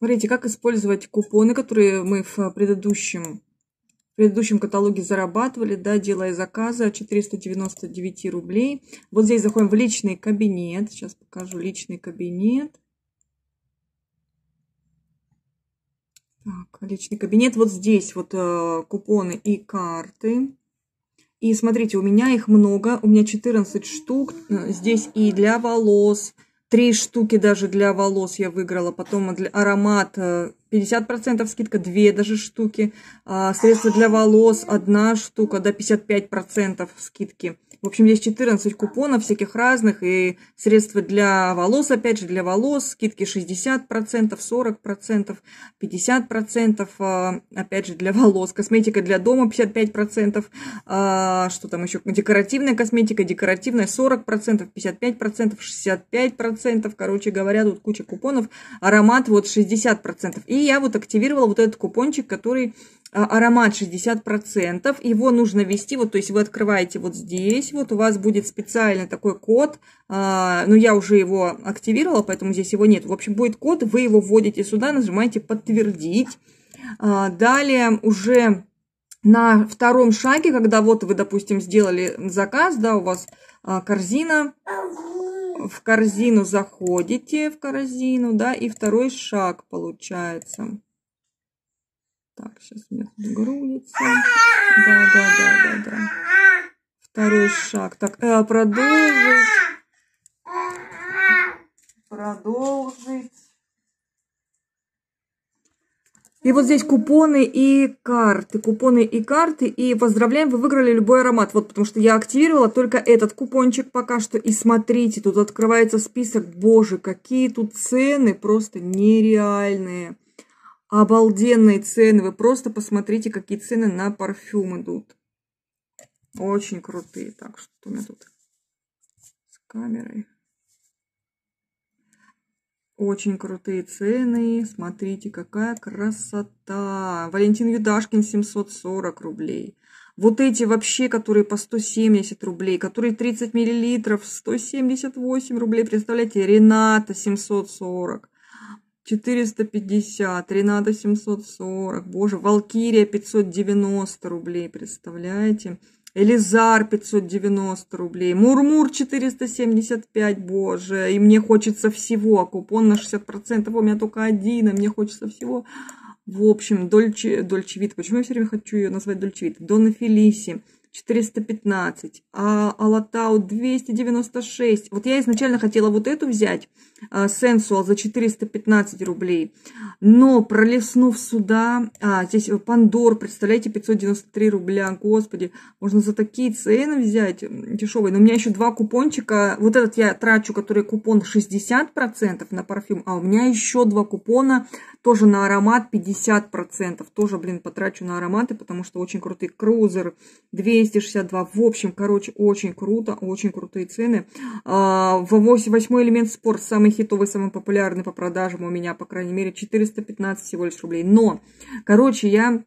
Смотрите, как использовать купоны, которые мы в предыдущем, в предыдущем каталоге зарабатывали, да, делая заказы 499 рублей. Вот здесь заходим в личный кабинет. Сейчас покажу личный кабинет. Так, личный кабинет. Вот здесь вот э, купоны и карты. И смотрите, у меня их много. У меня 14 штук. Э, здесь и для волос, и Три штуки даже для волос я выиграла. Потом для, аромат 50% э, скидка, две даже штуки. А, средство для волос одна штука, до да, 55% скидки. В общем, есть 14 купонов всяких разных, и средства для волос, опять же, для волос, скидки 60%, 40%, 50%, опять же, для волос, косметика для дома 55%, а, что там еще, декоративная косметика, декоративная 40%, 55%, 65%, короче говоря, тут куча купонов, аромат вот 60%. И я вот активировала вот этот купончик, который а, аромат 60%. Его нужно ввести, вот, то есть вы открываете вот здесь, вот у вас будет специальный такой код, а, но я уже его активировала, поэтому здесь его нет. В общем, будет код, вы его вводите сюда, нажимаете «Подтвердить». А, далее уже на втором шаге, когда вот вы, допустим, сделали заказ, да, у вас корзина, в корзину заходите, в корзину, да, и второй шаг получается – Сейчас у меня грузится. Да, да, да, да, да. Второй шаг. Так, э, продолжить. Продолжить. И вот здесь купоны и карты. Купоны и карты. И поздравляем, вы выиграли любой аромат. Вот потому что я активировала только этот купончик пока что. И смотрите, тут открывается список. Боже, какие тут цены просто нереальные. Обалденные цены. Вы просто посмотрите, какие цены на парфюм идут. Очень крутые. Так, что у меня тут с камерой? Очень крутые цены. Смотрите, какая красота. Валентин Юдашкин 740 рублей. Вот эти вообще, которые по 170 рублей, которые 30 миллилитров, 178 рублей. Представляете, Рената 740. 450, Рената 740, боже, Валкирия 590 рублей, представляете? Элизар 590 рублей, Мурмур 475, боже, и мне хочется всего, купон на 60%, у меня только один, а мне хочется всего. В общем, Дольче, Дольче почему я все время хочу ее назвать Дольче Дона Фелиси, 415, а Алатау 296. Вот я изначально хотела вот эту взять, Sensual а, за 415 рублей, но пролеснув сюда, а, здесь Пандор, представляете, 593 рубля, господи, можно за такие цены взять дешевые. Но у меня еще два купончика, вот этот я трачу, который купон 60% на парфюм, а у меня еще два купона тоже на аромат 50%, тоже, блин, потрачу на ароматы, потому что очень крутые крузер, 2 262. В общем, короче, очень круто, очень крутые цены. А, восьмой элемент спорт, самый хитовый, самый популярный по продажам у меня, по крайней мере, 415 всего лишь рублей. Но, короче, я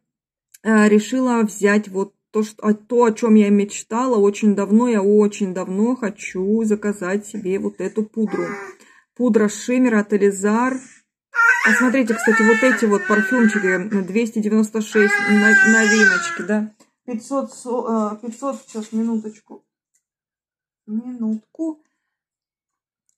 а, решила взять вот то, что, а, то, о чем я мечтала очень давно, я очень давно хочу заказать себе вот эту пудру. Пудра Шиммер от Элизар. А смотрите, кстати, вот эти вот парфюмчики 296 новиночки, да. 500, 500, э, сейчас, минуточку, минутку,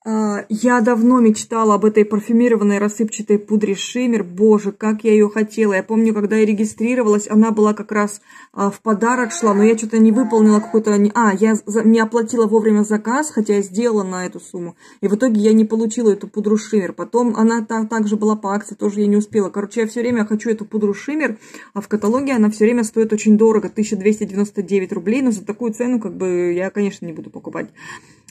а, я давно мечтала об этой парфюмированной рассыпчатой пудре Шиммер. Боже, как я ее хотела. Я помню, когда я регистрировалась, она была как раз а, в подарок шла, но я что-то не выполнила какой-то... А, я не оплатила вовремя заказ, хотя я сделала на эту сумму. И в итоге я не получила эту пудру Шиммер. Потом она так, также была по акции, тоже я не успела. Короче, я все время хочу эту пудру Шиммер, а в каталоге она все время стоит очень дорого, 1299 рублей, но за такую цену как бы я, конечно, не буду покупать.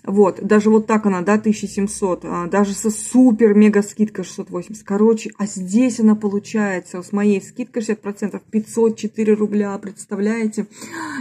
Вот, даже вот так она, да, 1700, а, даже со супер-мега скидкой 680. Короче, а здесь она получается, с моей скидкой 60%, 504 рубля, представляете?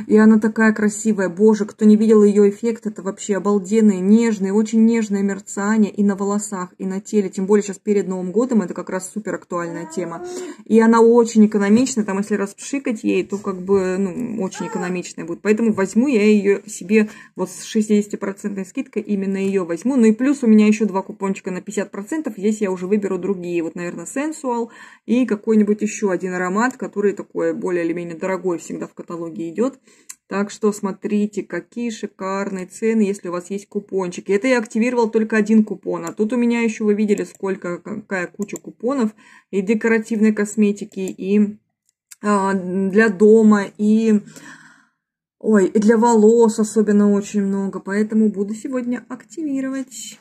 И она такая красивая, боже, кто не видел ее эффект, это вообще обалденное, нежное, очень нежное мерцание и на волосах, и на теле, тем более сейчас перед Новым годом, это как раз супер актуальная тема. И она очень экономичная, там если распшикать ей, то как бы, ну, очень экономичная будет. Поэтому возьму я ее себе вот с 60% великолепная скидка, именно ее возьму. Ну и плюс у меня еще два купончика на 50%, здесь я уже выберу другие. Вот, наверное, Sensual и какой-нибудь еще один аромат, который такой более или менее дорогой всегда в каталоге идет. Так что смотрите, какие шикарные цены, если у вас есть купончики. Это я активировал только один купон, а тут у меня еще вы видели, сколько, какая куча купонов и декоративной косметики, и а, для дома, и Ой, и для волос особенно очень много, поэтому буду сегодня активировать.